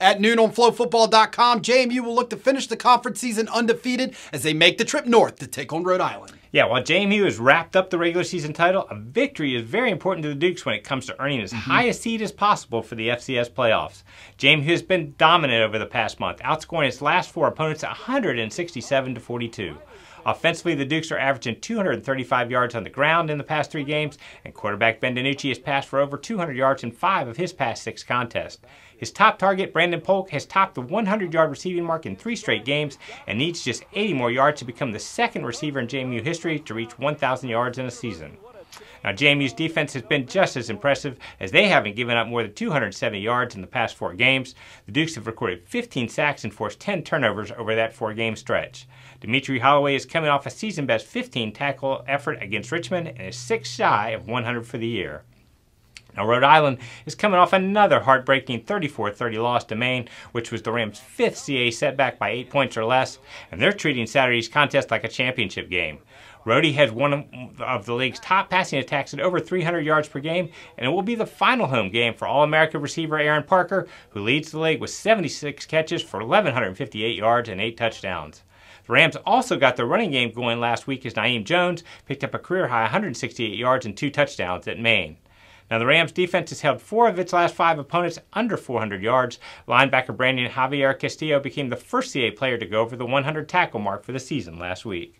At noon on flowfootball.com, JMU will look to finish the conference season undefeated as they make the trip north to take on Rhode Island. Yeah, while JMU has wrapped up the regular season title, a victory is very important to the Dukes when it comes to earning as mm -hmm. high a seed as possible for the FCS playoffs. JMU has been dominant over the past month, outscoring its last four opponents 167 to 42. Offensively, the Dukes are averaging 235 yards on the ground in the past three games, and quarterback Ben DiNucci has passed for over 200 yards in five of his past six contests. His top target, Brandon Polk, has topped the 100-yard receiving mark in three straight games and needs just 80 more yards to become the second receiver in JMU history history to reach 1,000 yards in a season. Now, JMU's defense has been just as impressive as they haven't given up more than 270 yards in the past four games. The Dukes have recorded 15 sacks and forced 10 turnovers over that four game stretch. Dimitri Holloway is coming off a season best 15 tackle effort against Richmond and is six shy of 100 for the year. Now, Rhode Island is coming off another heartbreaking 34-30 loss to Maine, which was the Rams' fifth CA setback by eight points or less, and they're treating Saturday's contest like a championship game. Rhodey has one of the league's top passing attacks at over 300 yards per game, and it will be the final home game for All-American receiver Aaron Parker, who leads the league with 76 catches for 1,158 yards and eight touchdowns. The Rams also got their running game going last week as Naeem Jones picked up a career-high 168 yards and two touchdowns at Maine. Now, the Rams defense has held four of its last five opponents under 400 yards. Linebacker Brandon Javier Castillo became the first CA player to go over the 100 tackle mark for the season last week.